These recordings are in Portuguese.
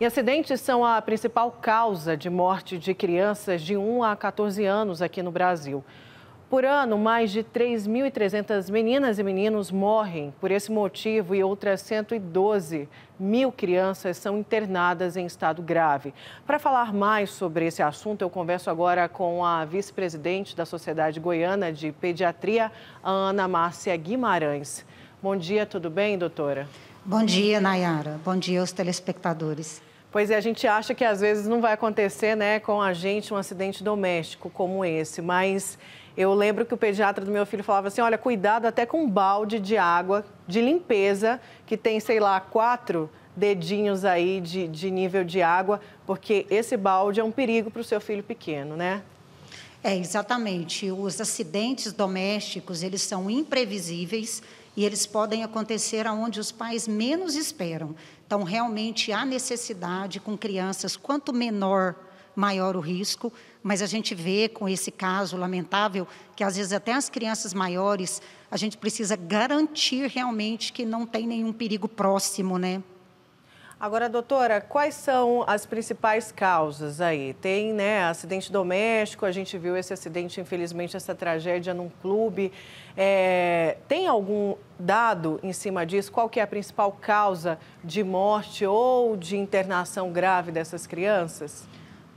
E acidentes são a principal causa de morte de crianças de 1 a 14 anos aqui no Brasil. Por ano, mais de 3.300 meninas e meninos morrem por esse motivo e outras 112 mil crianças são internadas em estado grave. Para falar mais sobre esse assunto, eu converso agora com a vice-presidente da Sociedade Goiana de Pediatria, Ana Márcia Guimarães. Bom dia, tudo bem, doutora? Bom dia, Nayara. Bom dia aos telespectadores. Pois é, a gente acha que às vezes não vai acontecer né, com a gente um acidente doméstico como esse, mas eu lembro que o pediatra do meu filho falava assim: olha, cuidado até com um balde de água de limpeza, que tem, sei lá, quatro dedinhos aí de, de nível de água, porque esse balde é um perigo para o seu filho pequeno, né? É, exatamente. Os acidentes domésticos, eles são imprevisíveis, e eles podem acontecer aonde os pais menos esperam. Então, realmente há necessidade com crianças, quanto menor, maior o risco, mas a gente vê com esse caso lamentável que às vezes até as crianças maiores, a gente precisa garantir realmente que não tem nenhum perigo próximo, né? Agora, doutora, quais são as principais causas aí? Tem, né, acidente doméstico, a gente viu esse acidente, infelizmente, essa tragédia num clube. É, tem algum dado em cima disso? Qual que é a principal causa de morte ou de internação grave dessas crianças?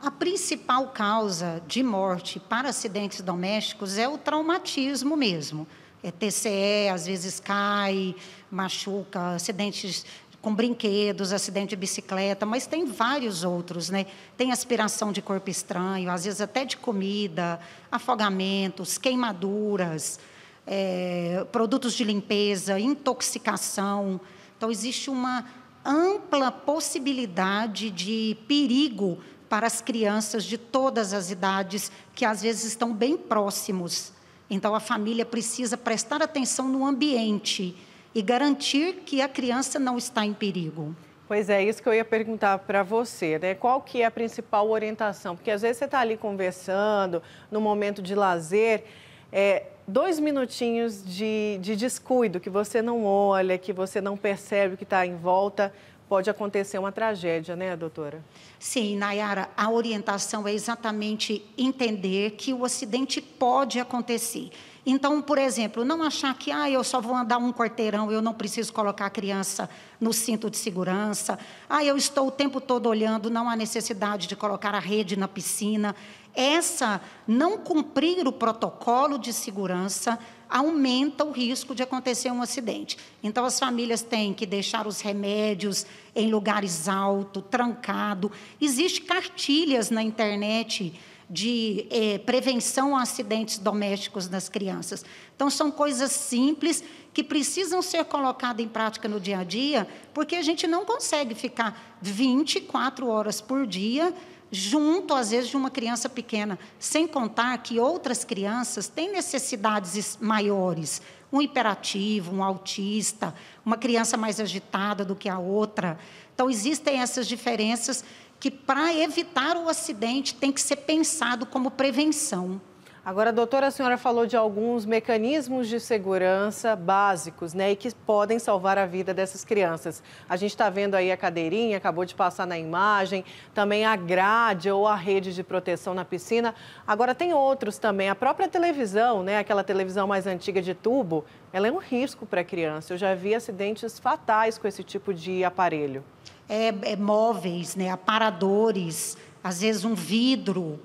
A principal causa de morte para acidentes domésticos é o traumatismo mesmo. É TCE, às vezes cai, machuca, acidentes com brinquedos, acidente de bicicleta, mas tem vários outros, né? Tem aspiração de corpo estranho, às vezes até de comida, afogamentos, queimaduras, é, produtos de limpeza, intoxicação. Então, existe uma ampla possibilidade de perigo para as crianças de todas as idades, que às vezes estão bem próximos. Então, a família precisa prestar atenção no ambiente e garantir que a criança não está em perigo. Pois é, isso que eu ia perguntar para você, né? Qual que é a principal orientação? Porque às vezes você está ali conversando, no momento de lazer, é, dois minutinhos de, de descuido, que você não olha, que você não percebe o que está em volta, pode acontecer uma tragédia, né, doutora? Sim, Nayara, a orientação é exatamente entender que o acidente pode acontecer. Então, por exemplo, não achar que ah, eu só vou andar um quarteirão, eu não preciso colocar a criança no cinto de segurança. Ah, eu estou o tempo todo olhando, não há necessidade de colocar a rede na piscina. Essa não cumprir o protocolo de segurança aumenta o risco de acontecer um acidente. Então, as famílias têm que deixar os remédios em lugares altos, trancado. Existem cartilhas na internet de eh, prevenção a acidentes domésticos nas crianças. Então, são coisas simples que precisam ser colocadas em prática no dia a dia, porque a gente não consegue ficar 24 horas por dia junto, às vezes, de uma criança pequena. Sem contar que outras crianças têm necessidades maiores. Um hiperativo, um autista, uma criança mais agitada do que a outra. Então, existem essas diferenças que, para evitar o acidente, tem que ser pensado como prevenção. Agora, doutora, a senhora falou de alguns mecanismos de segurança básicos, né, e que podem salvar a vida dessas crianças. A gente está vendo aí a cadeirinha, acabou de passar na imagem, também a grade ou a rede de proteção na piscina. Agora, tem outros também. A própria televisão, né, aquela televisão mais antiga de tubo, ela é um risco para a criança. Eu já vi acidentes fatais com esse tipo de aparelho. É, é móveis, né, aparadores, às vezes um vidro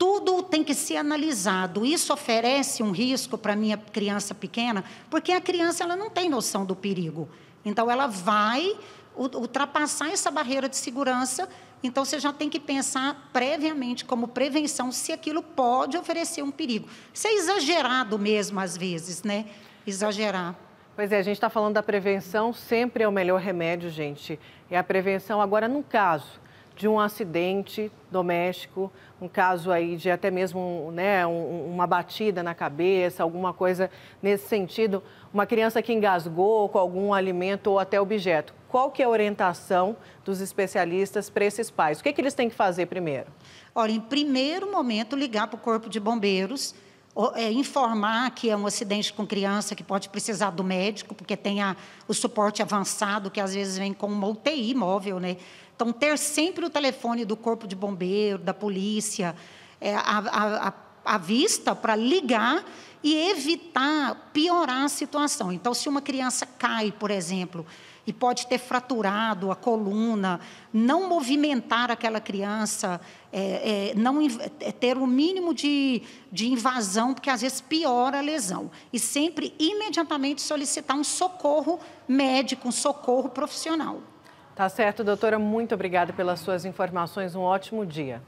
tudo tem que ser analisado. Isso oferece um risco para minha criança pequena, porque a criança ela não tem noção do perigo. Então ela vai ultrapassar essa barreira de segurança. Então você já tem que pensar previamente como prevenção se aquilo pode oferecer um perigo. Isso é exagerado mesmo às vezes, né? Exagerar. Pois é, a gente está falando da prevenção, sempre é o melhor remédio, gente. É a prevenção agora num caso de um acidente doméstico, um caso aí de até mesmo né, uma batida na cabeça, alguma coisa nesse sentido, uma criança que engasgou com algum alimento ou até objeto. Qual que é a orientação dos especialistas para esses pais? O que, é que eles têm que fazer primeiro? Olha, em primeiro momento, ligar para o corpo de bombeiros, é, informar que é um acidente com criança que pode precisar do médico, porque tem o suporte avançado, que às vezes vem com uma UTI móvel, né? Então, ter sempre o telefone do corpo de bombeiro, da polícia, é, a, a, a à vista para ligar e evitar piorar a situação. Então, se uma criança cai, por exemplo, e pode ter fraturado a coluna, não movimentar aquela criança, é, é, não é, ter o mínimo de, de invasão, porque às vezes piora a lesão. E sempre imediatamente solicitar um socorro médico, um socorro profissional. Tá certo, doutora. Muito obrigada pelas suas informações. Um ótimo dia.